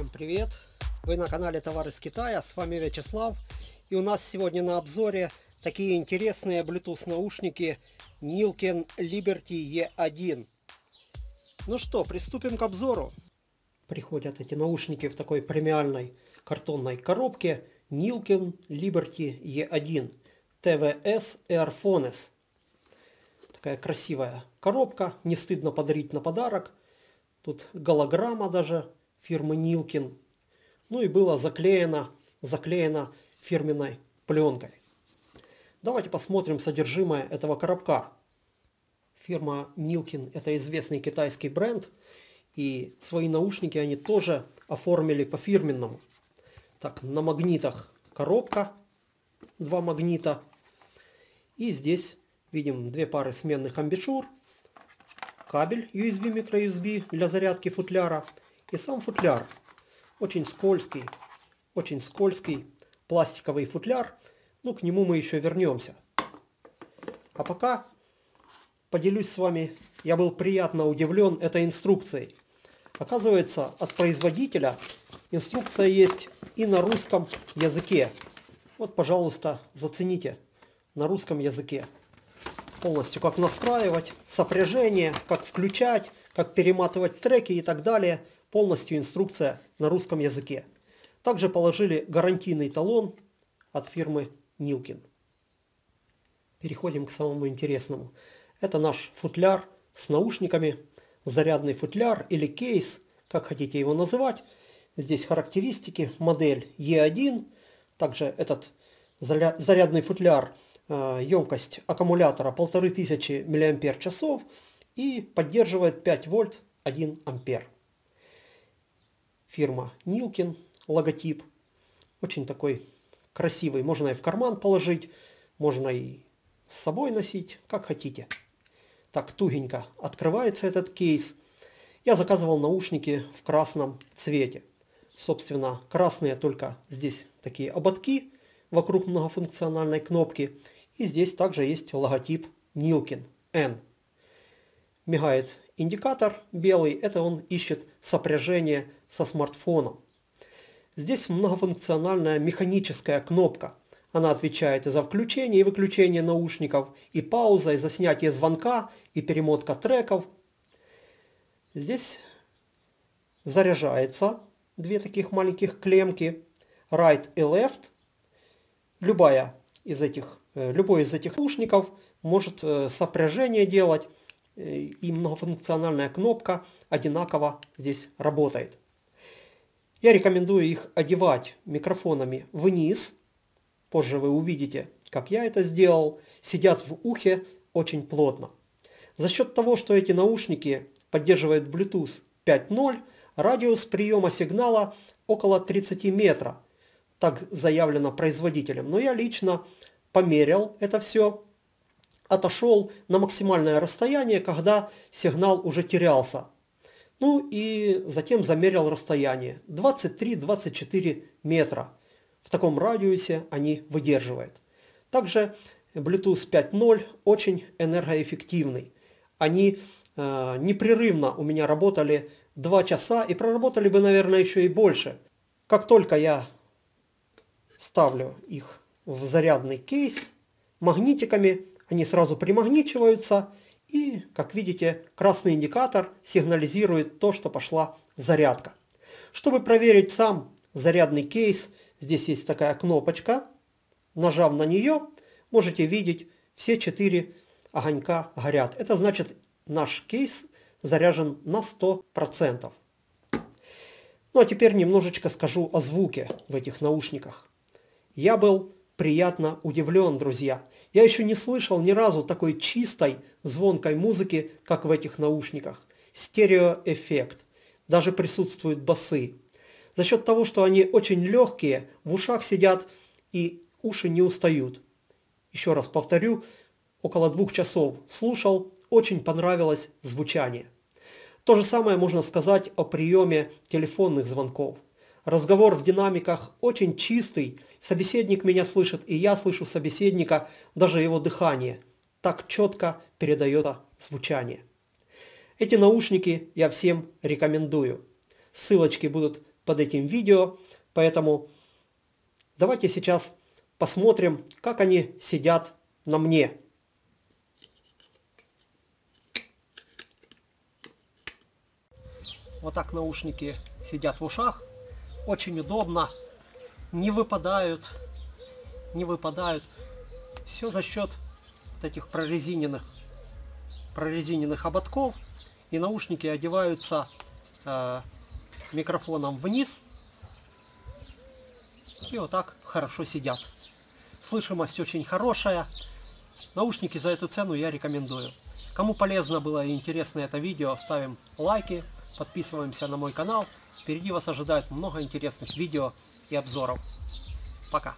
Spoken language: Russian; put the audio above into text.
Всем привет! Вы на канале Товар из Китая, с вами Вячеслав. И у нас сегодня на обзоре такие интересные Bluetooth наушники Nilken Liberty E1. Ну что, приступим к обзору. Приходят эти наушники в такой премиальной картонной коробке Nilken Liberty E1 TVS Airphones. Такая красивая коробка, не стыдно подарить на подарок. Тут голограмма даже фирмы Нилкин. Ну и было заклеено, заклеено фирменной пленкой. Давайте посмотрим содержимое этого коробка. Фирма Nilkin это известный китайский бренд, и свои наушники они тоже оформили по-фирменному. Так, на магнитах коробка, два магнита, и здесь видим две пары сменных амбичур, кабель USB microUSB для зарядки футляра – и сам футляр. Очень скользкий, очень скользкий пластиковый футляр. Ну, к нему мы еще вернемся. А пока поделюсь с вами, я был приятно удивлен этой инструкцией. Оказывается, от производителя инструкция есть и на русском языке. Вот, пожалуйста, зацените на русском языке. Полностью как настраивать, сопряжение, как включать, как перематывать треки и так далее – полностью инструкция на русском языке. Также положили гарантийный талон от фирмы Нилкин. Переходим к самому интересному. Это наш футляр с наушниками, зарядный футляр или кейс, как хотите его называть. Здесь характеристики, модель E1, также этот зарядный футляр, э, емкость аккумулятора 1500 мАч и поддерживает 5 вольт 1 ампер фирма Нилкин, логотип. Очень такой красивый. Можно и в карман положить, можно и с собой носить, как хотите. Так тугенько открывается этот кейс. Я заказывал наушники в красном цвете. Собственно, красные только здесь такие ободки вокруг многофункциональной кнопки. И здесь также есть логотип Нилкин N. Мигает Индикатор белый – это он ищет сопряжение со смартфоном. Здесь многофункциональная механическая кнопка. Она отвечает и за включение и выключение наушников, и пауза, и за снятие звонка, и перемотка треков. Здесь заряжается две таких маленьких клемки right и left. Любая из этих, э, любой из этих наушников может э, сопряжение делать и многофункциональная кнопка одинаково здесь работает. Я рекомендую их одевать микрофонами вниз. Позже вы увидите, как я это сделал. Сидят в ухе очень плотно. За счет того, что эти наушники поддерживают Bluetooth 5.0, радиус приема сигнала около 30 метра. Так заявлено производителем. Но я лично померил это все отошел на максимальное расстояние, когда сигнал уже терялся. Ну и затем замерил расстояние. 23-24 метра. В таком радиусе они выдерживают. Также Bluetooth 5.0 очень энергоэффективный. Они э, непрерывно у меня работали 2 часа и проработали бы, наверное, еще и больше. Как только я ставлю их в зарядный кейс, магнитиками они сразу примагничиваются, и, как видите, красный индикатор сигнализирует то, что пошла зарядка. Чтобы проверить сам зарядный кейс, здесь есть такая кнопочка. Нажав на нее, можете видеть, все четыре огонька горят. Это значит, наш кейс заряжен на 100%. Ну а теперь немножечко скажу о звуке в этих наушниках. Я был приятно удивлен, друзья. Я еще не слышал ни разу такой чистой, звонкой музыки, как в этих наушниках. Стереоэффект. Даже присутствуют басы. За счет того, что они очень легкие, в ушах сидят и уши не устают. Еще раз повторю, около двух часов слушал, очень понравилось звучание. То же самое можно сказать о приеме телефонных звонков. Разговор в динамиках очень чистый, Собеседник меня слышит, и я слышу собеседника, даже его дыхание. Так четко передает звучание. Эти наушники я всем рекомендую. Ссылочки будут под этим видео, поэтому давайте сейчас посмотрим, как они сидят на мне. Вот так наушники сидят в ушах. Очень удобно, не выпадают, не выпадают. Все за счет этих прорезиненных, прорезиненных ободков. И наушники одеваются э, микрофоном вниз. И вот так хорошо сидят. Слышимость очень хорошая. Наушники за эту цену я рекомендую. Кому полезно было и интересно это видео, ставим лайки, Подписываемся на мой канал. Впереди вас ожидает много интересных видео и обзоров. Пока!